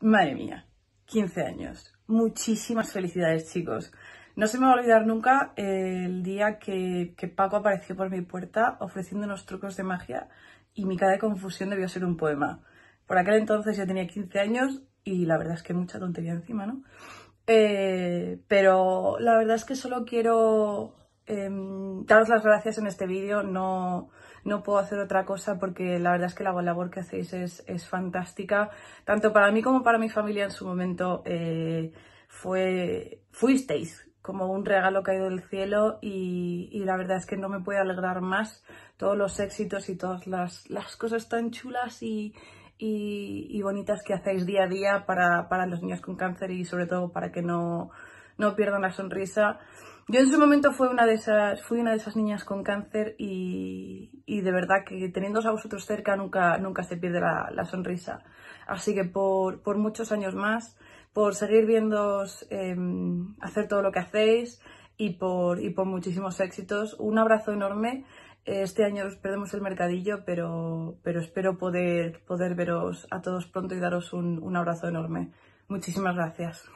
Madre mía, 15 años. Muchísimas felicidades, chicos. No se me va a olvidar nunca el día que, Paco apareció por mi puerta ofreciendo unos trucos de magia y mi cara de confusión debió ser un poema. Por aquel entonces ya tenía 15 años y la verdad es que mucha tontería encima, ¿no? Eh, pero la verdad es que solo quiero Em, daros las gracias en este vídeo, no, no puedo hacer otra cosa porque la verdad es que la labor que hacéis es, fantástica, tanto para mí como para mi familia en su momento eh, fue, fuisteis como un regalo caído del cielo y, la verdad es que no me puede alegrar más todos los éxitos y todas las, cosas tan chulas y, bonitas que hacéis día a día para los niños con cáncer y sobre todo para que no no pierdan la sonrisa. Yo en su momento fui una de esas, fui una de esas niñas con cáncer y, de verdad que teniéndos a vosotros cerca nunca, nunca se pierde la, sonrisa. Así que por, muchos años más, por seguir viéndos em, hacer todo lo que hacéis y por, muchísimos éxitos. Un abrazo enorme. Este año os perdemos el mercadillo, pero, espero poder, poder veros a todos pronto y daros un, un abrazo enorme. Muchísimas gracias.